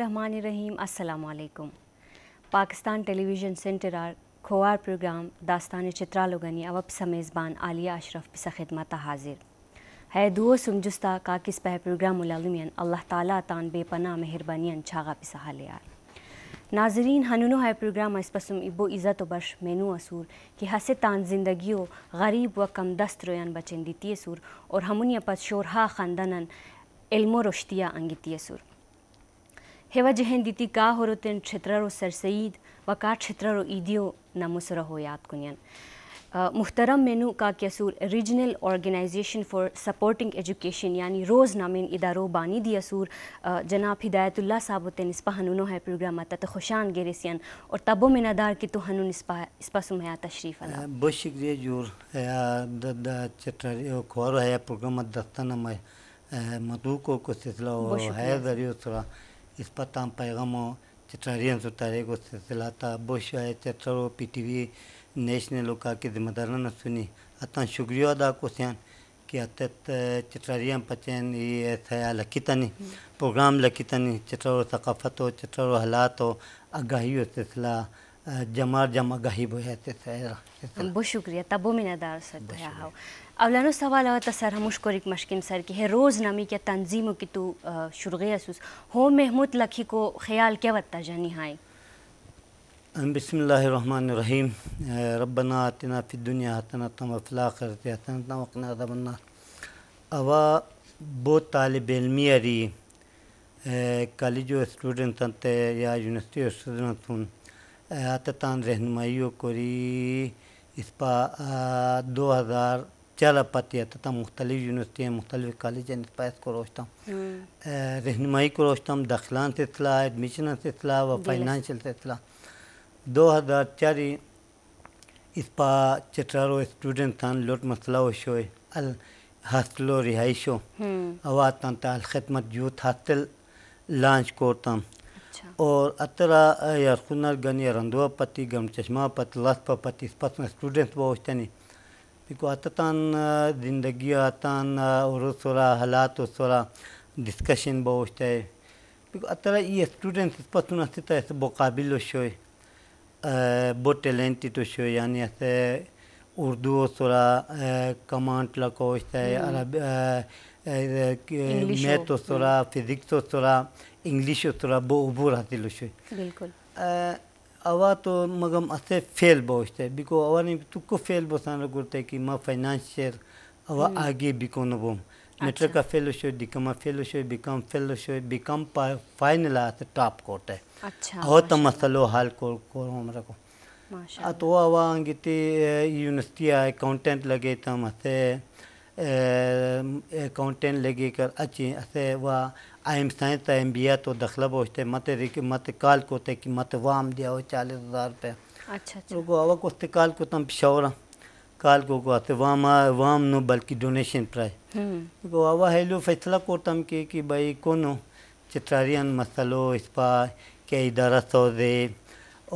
रहीम अस्सलाम Pakistan television center Khowar program दास्तान चित्रा लोगनी अब अबसा आलिया अशरफ बसा खिदमत हाजिर है दुओ समझुस्ता काकिस पह प्रोग्राम अल्लाह ताला तान बेपना मेहरबानियन छागा पिसा हालियार नाजरीन हनुनो है प्रोग्राम इसपसम इबो इज़्ज़त बर्श मेनू असूर कि हसे तान ज़िंदगी गरीब व कम दस्त रोयन बचेंदी तीसुर और हमुनिया पत शोरहा ख़ानदनन इल्मो रोशतिया सुर हेवा जहन दीति का होरो तेन क्षेत्र रो सरसईद व का क्षेत्र रो ईदियो नमुसर हो याद कुनियन मुख्तरम मेनू का क्यसूर regional organization for supporting education यानी रोज़ नामिन इदारो बानी दी असूर जनाब हिदायतुल्ला साबुत नस्पा हनुनो है प्रोग्राम तत खुशान गेरेसियन और तबो में नदार कि तो हनुन इस्पा इस्पा सुमया तशरीफ अला बहुत शुक्रिया जोर चटर खोर है प्रोग्राम दस्ताना मैं मतू को कुछ है दरियो थोड़ा ispatang पैगामों chitra सुतारे को सिलसिला था ta boshwa e chitra ro PTV national का की जिम्मेदार न सुनी अतः शुक्रिया अदा कोसियान कि अत्यत चित्रारियाँ पचैन ये ऐसा लकीतनी प्रोग्राम लकीतनी चित्र सकाफत हो चित्र हालात हो आगाही हो सिलसिला जमार जमा गाही बोया बहुत शुक्रिया तबो मिनादार اولنو سوال او تسر هموش کوریک مشکم سر کی है रोज नामी के तंजीमों की तू शुरगे असुस हो महमूद लखी को ख्याल क्या बता जानी हाय बिसमीम रबना आतना फिर दुनिया हतना तम अफला करते हतना वकना दबना अवा बहुत तालब इलमी अरी कॉलेज स्टूडेंट ते या यूनिवर्सिटी स्टूडेंट हूँ हततान रहनुमाई कोरी इस पा दो हज़ार चरपतियत तथा मुख्तलिफ यूनिवर्सिटियाँ मुख्तलिफ कॉलेज नस्बत को रोचता हूँ रहनमाई को रोचता हूँ दाखिलान सिलसिला एडमिशन सिलसिला व फाइनेंशियल सिलसिला दो हज़ार चार इस पा चटारो स्टूडेंट थान लोट मसला वश होए अल हासिलो रिहाइशो अवा तन ताल खिदमत यूथ हासिल लॉन्च कोरता अच्छा। और अतरा यार खुनर गन या रंदुआ पति गम चश्मा पत लस पति स्पस स्टूडेंट वो उस عادتاً زندگی عادتاً اور سورا حالات اور سورا ڈسکشن بہت ہے اترا یہ اسٹوڈنٹ اس پتہ نہ تھا اس بقابل شوئے بو ٹیلنٹڈ شوئے یعنی ایسے উর্দু ওসরা কমান্ড লকোস্তে আরব ম্যাথ ওসরা ফিজিক্স ওসরা ইংলিশ ওসরা বো উবুর হাতিল বিলকুল ಅವಾತು ಮಗಮ್ ಅಷ್ಟೇ ಫೇಲ್ ಬೋಷ್ಟೆ ಬಿಕೋ ಅವನಿ फेल बोसान ಬೋಸಾನ कि ಕಿ फाइनेंशियल अवा आगे बिको न बोम मेट्रिक अच्छा। का फेल शो डिकम फेल शो बिकम फेल शो बिकम फाइनल आते टॉप कोट है अच्छा हो तो मसलो हाल को को हमरा को अल्लाह तो अवा अंगिते यूनिवर्सिटी अकाउंटेंट लगे तम तो मते अकाउंटेंट लेगी कर अची असे वा आइम साइंस त एम बी ए तो दखलब होते मत मत काल को ते कि मत वाम दिया हो चालीस हज़ार रुपये अच्छा रुको अवा को काल को तम शौरा काल को को आते वाम वाम नो बल्कि डोनेशन प्राय रुको अवा हेलो फैसला को तम के कि भाई कोनो चित्रारियन मसलो इस पर के इदारा सौदे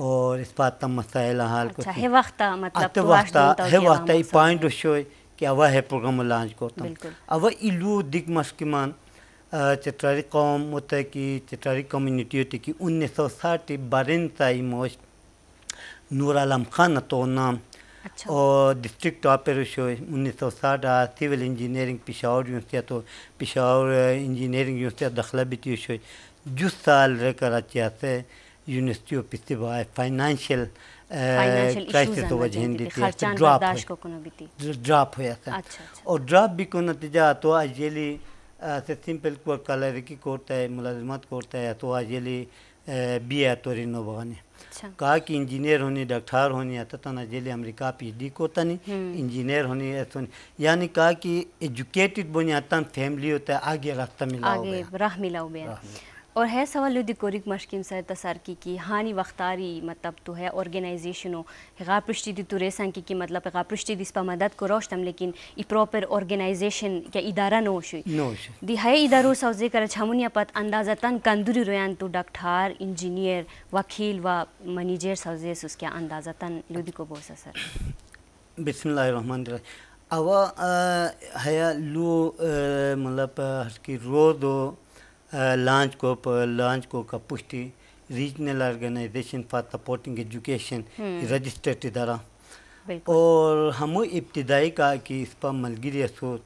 और इस पर तम मसाइल हाल को हे वक्त मतलब हे वक्त हे वक्त पॉइंट शोई कि अवा है प्रोग्राम लॉन्च करता अवा इलू दिग मस्किमान चटरारी कौम होता है कि चटरारी कम्युनिटी होती है कि उन्नीस सौ साठ बारह ताई मोश नूर आलम खान तो नाम अच्छा। और डिस्ट्रिक्ट ऑपर शो उन्नीस सौ साठ सिविल इंजीनियरिंग पिशावर यूनिवर्सिटी तो पिशावर इंजीनियरिंग यूनिवर्सिटी दखला बीती शो जो साल रह कराची से यूनिवर्सिटी ऑफ इस्तीबा फाइनेंशियल क्राइसिस वजहन दी थी ड्रॉप ड्रॉप हुआ था और ड्रॉप भी को नतीजा तो आज ये से सिंपल को कलर की कोर्ट है मुलाजमत कोर्ट है तो आज ये बी है तो रिनो भगवान कहा कि इंजीनियर होनी डॉक्टर होनी या तो ना जेली अमेरिका पी डी को तनी इंजीनियर होनी ऐसा यानी कहा कि एजुकेटेड बनी आता फैमिली होता है आगे रास्ता मिला आगे राह मिला हुआ और है सवाल दिकोरिक मशकिम सर तसारकी की हानी वख्तारी मतलब तो है ऑर्गेनाइजेशनों गा पृष्टि दी तुरे संकी की मतलब गा पृष्टि दी स्पा मदद को रोशतम लेकिन ई प्रॉपर ऑर्गेनाइजेशन या इदारा नो शुई नो शुई दी है इदारो सौजे कर छमुनिया पत अंदाजतन कंदुरी रोयान तो डॉक्टर इंजीनियर वकील व मैनेजर सौजे उसके अंदाजतन लुदी को बोसा सर बिस्मिल्लाह अवा हया लू मतलब हर की रो दो को लॉन्च को का पुष्टि regional organization for supporting education registered इदारा और हम इब्तदाई का कि इस पर मलगिर असूद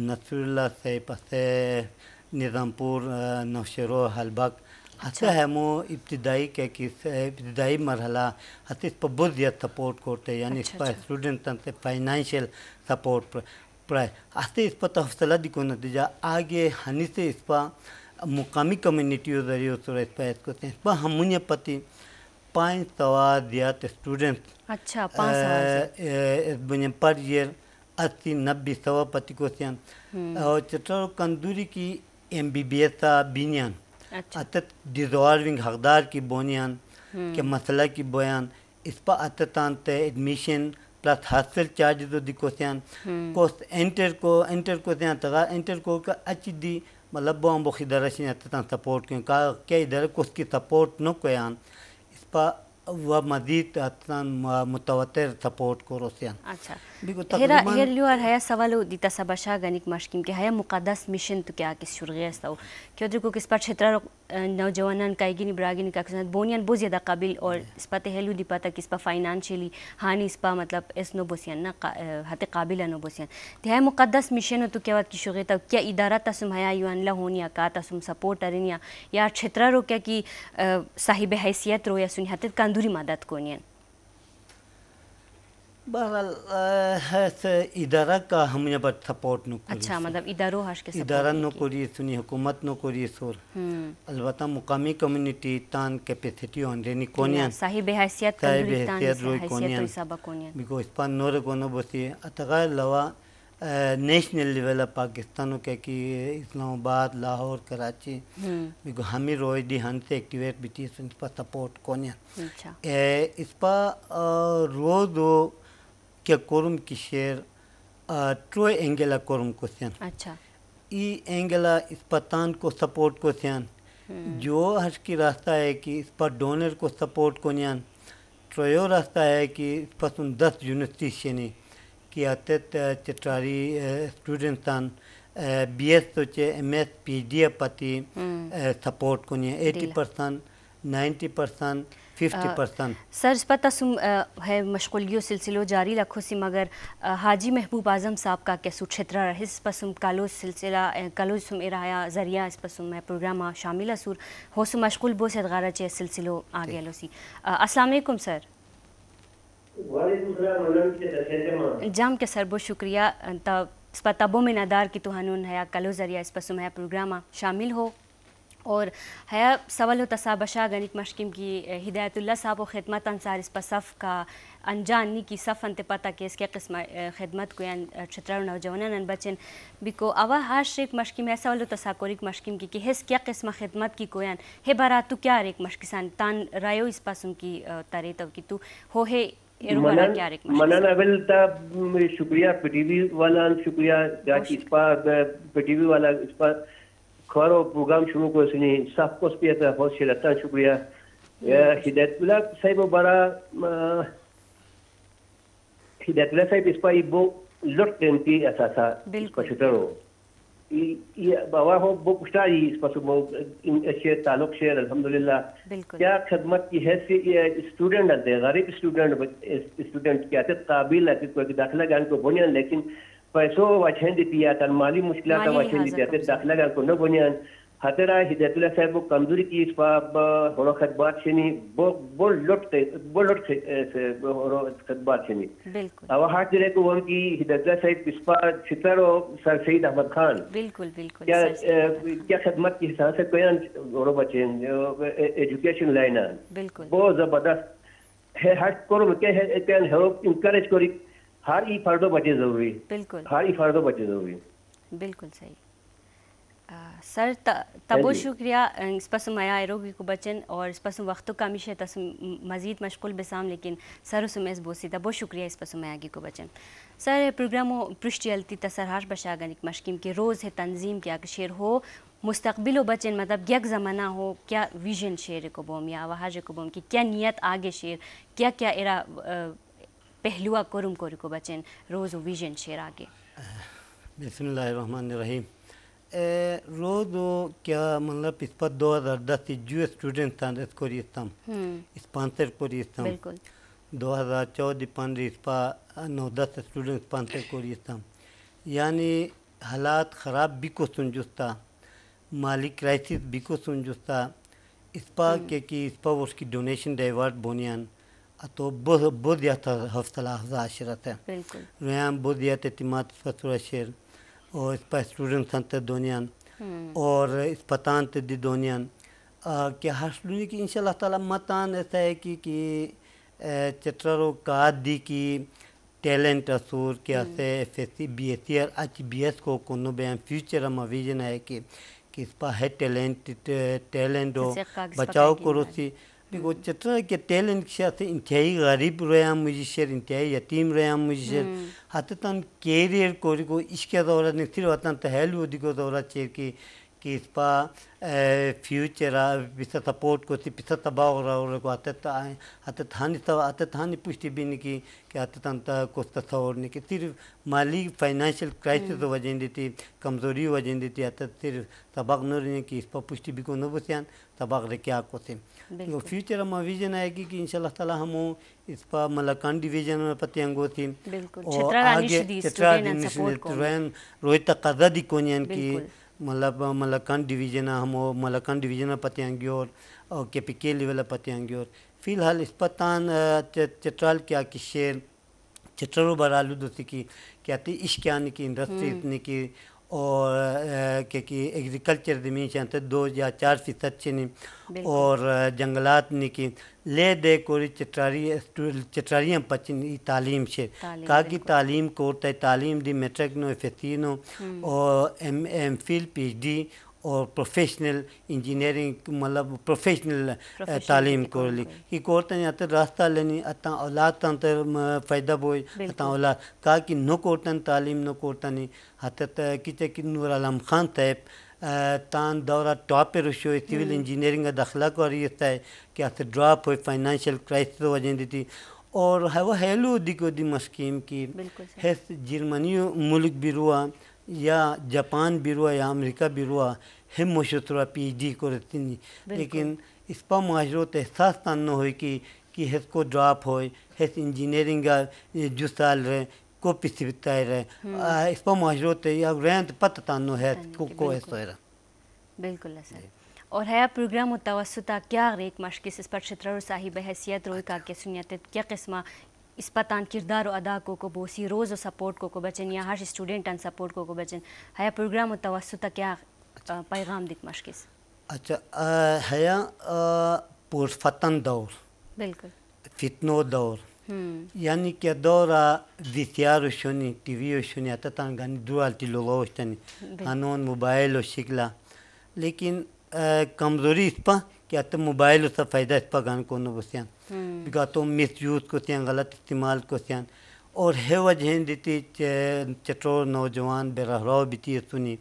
नसरुल्ला से पसे निज़ामपुर नौशेरो हलबक अच्छा है मो इब्तदाई के कि इब्तदाई मरहला हत इस पर बुद्ध सपोर्ट करते यानी इस अच्छा, पर स्टूडेंट अच्छा। से फाइनेंशियल सपोर्ट प्राय हस्ते इस पर तफसला तो दिखो नतीजा आगे हनी से इस पर मुकामी कम्युनिटियों जरिए सूरज पैस को तेस पर मुझे पति पाँच सवा दियात स्टूडेंट अच्छा पाँच पर ईयर अस्सी नब्बे सवा पति को सियान हम्म। और चटर कंदूरी की एम बी बी एस बीनियान अच्छा। अतत डिजॉल्विंग हकदार की बोनियान हम्म। के मसला की बयान इस पर अतान ते एडमिशन प्लस हॉस्टल चार्ज तो दिको सियान हम्म। को एंटर को एंटर को सियान तगा एंटर को का अच्छी दी मतलब बम बुख इधर तथा सपोर्ट क्यों का क्या इधर कुछ की सपोर्ट न कयान इस पर वह मजीद मुतवतर सपोर्ट को रोसियान अच्छा हेरा हेर लियो और हया सवाल दीता सबशा गनिक मशकिन के हया मुकदस मिशन तो क्या किस शुरगे हस्ता हो क्यों देखो किस पर क्षेत्र نوجوانان کایگینی براگینی کاکسن بونیان بوزیا دا قابل اور اسپا تهلو دی پتا کس پا فاینانشلی هانی اسپا مطلب اس نو بوسیان نہ ہتے قابل نو بوسیان تے مقدس مشن تو کیا وقت کی شوگے تا کیا ادارہ تسم حیا یوان لا ہونیا کا تسم سپورٹ ارنیا یا چھترا رو کیا کی صاحب حیثیت رو یا سنی ہتے کاندوری مدد کونین बहरहाल अच्छा, मतलब हम्म। मुकामी कम्युनिटी तान capacity national level of Pakistan के कि इस्लामाबाद लाहौर कराची हम्म। हमी रोई डी हन से एक्टिवेट बिटी इस पर सपोर्ट कोनियन अच्छा इस पर रोज के korum ki शेर troy engela korum ko sian अच्छा ई एंगेला इस पतान को सपोर्ट को जो हज की रास्ता है कि इस पर डोनर को सपोर्ट को नियान ट्रयो रास्ता है कि इस पर सुन दस यूनिवर्सिटी नहीं कि आते चटारी स्टूडेंट तान बी एस सोचे एम एस पी डी ए पति सपोर्ट को नहीं eighty percent ninety percent 50 percent sir पता सुम है मशगोलियों सिलसिलो जारी रखो सी मगर हाजी महबूब आजम साहब का कैसु क्षेत्र इस पसुम कालो सिलसिला कालो सुम इराया जरिया इस पसुम है प्रोग्राम शामिल असूर हो सु मशगूल बो सद गारा चे सिलसिलो आ गया लो सी असलकुम सर जाम के सर बहुत शुक्रिया तब पता बो में नदार की तुहानून है कलो जरिया इस पसुम है प्रोग्राम शामिल हो और हया सवल तसा बशा गणित मशकिम की हिदायतुल्ला साहब और खदमत अनसार इस पर सफ़ का अनजानी की सफ़ अंत पता केस के किस्म खिदमत को छत्र नौजवान बचन बिको अवा हर शेख मशकिम है सवल तसाकोरिक मशकिम की कि हिस क्या किस्म खिदमत की कोयान हे बारा तू क्या रेक मशकिसान तान रायो इस पासुम की तारे तब की तू हो हे मनन अवेल शुक्रिया पीटीवी वाला शुक्रिया इस पीटीवी वाला इस Karo program Cumhurbaşkanı safkos piyata hoş şelatan şükriya. Ya Hidayetullah sahibi bara Hidayetullah sahibi ispayi bu lütfen pi asasa. Bilkul. बाबा हो वो पूछता ही इस पर अच्छे ताल्लुक से अल्हम्दुलिल्लाह क्या खदमत की है स्टूडेंट आते गरीब स्टूडेंट स्टूडेंट क्या थे काबिल आते कोई दाखिला ज्ञान को बोलिए लेकिन पैसो वाचेंदी पियातन माली मुश्किलात वाचेंदी पियाते दाखला गर को न बोनियान हतरा हिदायतुल्लाह साहब को कमजोरी की इस पाप होना खतबात छेनी बो बो लट बो लट खतबात छेनी अब हाथ जरे को हम की हिदायतुल्लाह साहब इस पाप सितर और सर सईद अहमद खान बिल्कुल बिल्कुल क्या क्या खदमत की हिसाब से कोई और बच्चे एजुकेशन लाइन बिल्कुल बहुत जबरदस्त है हर करो क्या है इनकरेज करी हर ई फर्दो तो बचे ज़रूरी बिल्कुल हर ई फर्दो तो बचे ज़रूरी बिल्कुल सही सर हाँ तबो शुक्रिया अं, स्पसमया एरोगी को बचन और इस स्पसम वक्त कमिश तसम मजीद मशगुल बसाम लेकिन सर सुमेस बोसी तबो शुक्रिया इस स्पसमयागी को बचन सर प्रोग्रामो हर बशागन एक मशकिम के रोज़ है तंजीम क्या शेर हो मुस्तबिल बचन मतलब यक ज़माना हो क्या विजन शेर को बोम या वहाज को बोम की क्या नीयत आगे शेर क्या क्या एरा पहलुआ कोरुम को बचन रोज़ विजन शेर आगे बिसमीम रोज़ क्या मतलब इस पर दो हज़ार दस जो स्टूडेंट था को हम्म। इस कोरिस्तम स्पॉन्सर रिस्तम दो हज़ार चौदह पंद्रह इस पर नौ दस स्टूडेंट स्पॉन्सर रिस्तम यानी हालात ख़राब भी को सुनजुस्ता माली क्राइसिस भी को सुनजुस्ता इस पर हम्म। क्योंकि कि इस पर उसकी डोनेशन डाइवर्ट बोनियान तो बुध बुध यथ हफ्ता आशरत है रैम बुध यथ इतमात फसर और इस पर स्टूडेंट तो दोनियन हम्म। और इस पतान दी दोनियन कि हर स्टूडेंट की इन तला मतान ऐसा है कि कि चटरों का दी की टैलेंट असूर के हम्म। ऐसे F S C B S C और एच बी एस को कोनो बयान फ्यूचर हम विजन है कि किस पर है टैलेंट टैलेंट हो बचाओ करो सी بگوچتا که تلن کشاتا انتهایی غریب رویان مجیشر انتهایی یتیم رویان مجیشر حتی تان کیریر کوری کو اشکا دورا نکتیر وطن تا هلو دیگو دورا چیر که कि इस bisa future ko si bisa tabao ra ora ko atet atet hani sa कि अत्यंत कोस्ता और कि सिर्फ माली फाइनेंशियल क्राइसिस हम्म। वजह देती कमजोरी वजह देती अत सिर्फ सबक न रही कि इस पर पुष्टि भी को न बसियान तबाक रह क्या को थे तो फ्यूचर में विजन आएगी कि इंशाल्लाह तला हम इस पर मलकान डिवीजन में अंगो थी और आगे रोहित कदा दी को की मतलब मलकान डिवीजन हम मलकान डिवीजन पते और, और के पी के लेवल पते आएंगे और फिलहाल इस पतान चित्राल क्या कि शेर चित्रो बरालू दोस्ती की क्या थी इश्क आने की इंडस्ट्री इतनी की और क्योंकि एग्रीकल्चर जमीन चाहिए दो या चार फीसद नहीं और जंगलात निकी ले दे कोरी चटारी चटारियाँ पचन तालीम से कहा कि तालीम कोर्ट है तालीम दी मेट्रिक नो एफ और M MPhil P H D और प्रोफेशनल इंजीनियरिंग मतलब प्रोफेशनल uh, तालीम को ही कोरतन तो रास्ता लेनी अतः तो औलाद तंत फ़ायदा बोए अतः तो औलाद कहा कि नो कोर्टन तालीम नो कोर्टन हत कि नूर आलम खान तैब तान दौरा टॉप पर रुशो हम्म। सिविल इंजीनियरिंग का दाखिला करी है कि अत ड्रॉप हो फाइनेंशियल क्राइसिस वजह दी थी और है वो दिको दी मस्कीम की हेस जर्मनी मुल्क भी रुआ या जापान भी रुआ या अमेरिका भी रुआ हम मोशरा पी डी को रहती नहीं लेकिन इस इसपा माशरों एहसास तान हो कि कि हेस को ड्राप हो हेस इंजीनियरिंग का जो साल रहे को पिछताए रहे इस हम्म। इसपा माशरों या रहें रेंत पत तानो है को को है बिल्कुल और है प्रोग्राम तवसुता क्या रेक मशकिस इस पर शितर साहिब हैसियत रोई का के सुनियत क्या किस्मा इस पर तान किरदार अदा कोको बोसी रोज़ सपोर्ट कोको बचन या हर स्टूडेंट अन सपोर्ट कोको बचन हया प्रोग्राम तवसत क्या पैगाम दिक मशकिस अच्छा हया पुरफतन दौर बिल्कुल फितनो दौर यानी क्या दौर विसियार शोनी टीवी शोनी आता तान गानी दुआलती लोगो शनी हनोन मोबाइल शिकला लेकिन कमज़ोरी इसपा कि आतां मोबाइल उसका फायदा इसपा गान को बसयान हम्म। बिका तो मिस यूज कोसयान गलत इस्तेमाल कोसयान और है वजह दीती चटो नौजवान बेरहराव बीती सुनी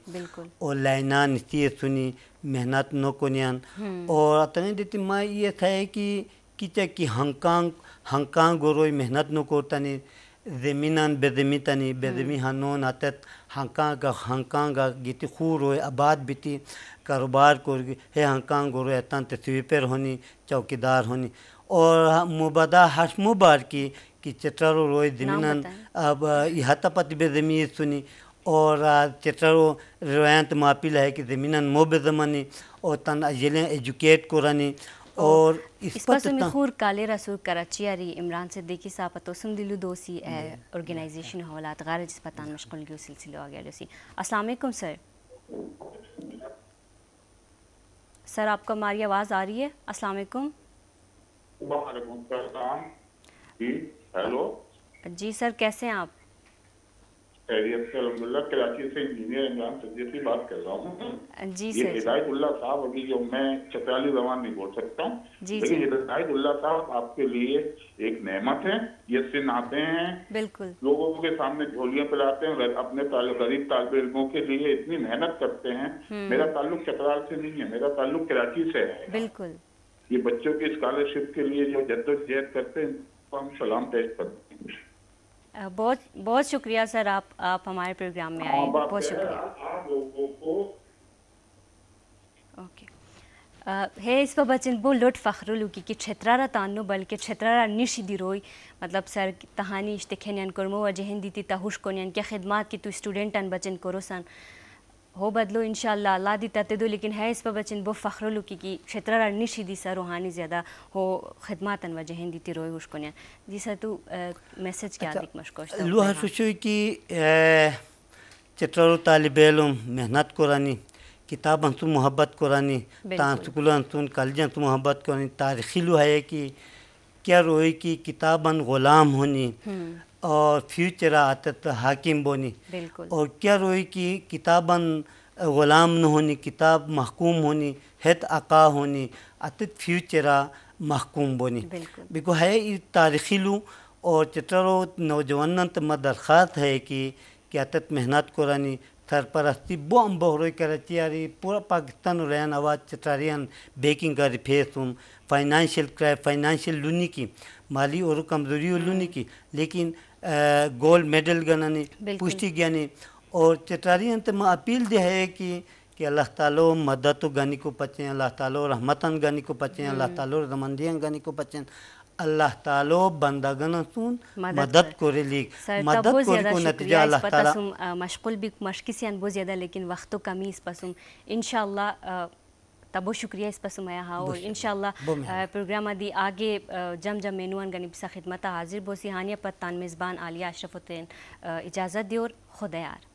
और लाइना निती सुनी मेहनत नो कोनियान हम्म। और अतने दीती माँ ये था कि किचे कि हंकांग हंकांग गोरोई मेहनत नो कोरता नहीं דמינן בדמיתני mm. בדמי הנון התת हंकांग हंकांग गीति खूर हो आबाद बीती कारोबार को हे हंकांग हो रहे तंत स्वीपर होनी चौकीदार होनी और मुबदा हर मुबार की कि चटरो रोय जमीन अब यह तपत बेजमी सुनी और चटरो रोयंत मापिल है कि जमीन मोब जमानी और तन जिले एजुकेट को और मखूर काले रसूख कराचियारी इमरान सिद्दीकी सापतो समदिलु दोसी ऑर्गेनाइजेशन हवालात गार जिस पतान मशगुल गयो सिलसिलो आ गया सी अस्सलाम सर सर आपका हमारी आवाज आ रही है अस्सलाम जी सर कैसे हैं आप खैरियत से कराची से इंजीनियर इमरान सज्जद से बात कर रहा हूँ ये हिदायतुल्ला साहब अभी जो मैं चतराली जबान नहीं बोल सकता हूँ लेकिन हिदायतुल्ला साहब आपके लिए एक नेमत है ये सिन आते हैं बिल्कुल लोगों के सामने झोलियाँ पिलाते हैं अपने गरीब तालब इलमों के लिए इतनी मेहनत करते हैं मेरा ताल्लुक चतराल से नहीं है मेरा ताल्लुक कराची से है बिल्कुल ये बच्चों की स्कॉलरशिप के लिए जो जद्दोजहद करते हैं हम सलाम पेश करते हैं बहुत बहुत शुक्रिया सर आप आप हमारे प्रोग्राम में आए हाँ, बहुत शुक्रिया ओके हे इस पर बचन बो लुट फ़खरुलुकी कि क्षेत्रारा तानु बल्कि के निश निशी दिरोई मतलब सर तहानी इश्तखन कुरमो वजहन दीती तहुश कोनियन के खिदमात की तू स्टूडेंट अन बचन करो सन हो बदलो इन अल्लाह दी तदो लेकिन है इस पर बचिन बो फ़ख्र लुकी की क्षेत्र निशी दी सा रूहानी ज़्यादा हो खदमात वजहन दी तिरो उशकुन दी सा तू मैसेज क्या दिक मशकोश लुहा सोचो कि चित्रो तालिब इलम मेहनत कुरानी किताबन तू मोहब्बत कुरानी ताकुलन तुन कॉलेजन तू मोहब्बत कुरानी तारीखी लुहा है कि क्या रोए कि किताबन ग़ुलाम होनी और फ्यूचर आतत तो हाकिम बोनी और क्या रोई की किताबन गुलाम न होनी किताब महकूम होनी हैत अका होनी आतत फ्यूचरा महकूम बोनी बिको है ये तारीखी लूँ और चित्रो नौजवान तो मैं दरख्वास्त है कि क्या आतत मेहनत करानी सरपरस्ती बो हम बहरोई कराची आ रही पूरा पाकिस्तान रैन आवाज चित्रारियन बेकिंग का रिफेस हूँ फाइनेंशियल क्राइ फाइनेंशियल लूनी की माली और कमजोरी लूनी की लेकिन गोल्ड मेडल गनानी पुष्टि ज्ञानी और चटारी अंत में अपील दिया है कि कि अल्लाह तालो मदत गनी को पचे अल्लाह तालो रहमतन गनी को पचे हम्म। अल्लाह तालो रमंदियाँ गनी को पचे अल्लाह तालो बंदागन सुन मदद करे लीक मदद करे को नतीजा अल्लाह ताला मशगुल भी मशकी बहुत ज्यादा लेकिन वक्त तो कमी इस पसुम इंशाल्लाह तबो शुक्रिया इस पसमया हाँ और इन प्रोग्राम दी आगे जम जम मेनुअन गनिब सा खिदमत हाजिर बोसी हानिया पत्तान मेज़बान आलिया अशरफ अशरफुद्दीन इजाज़त दियोर खुदयार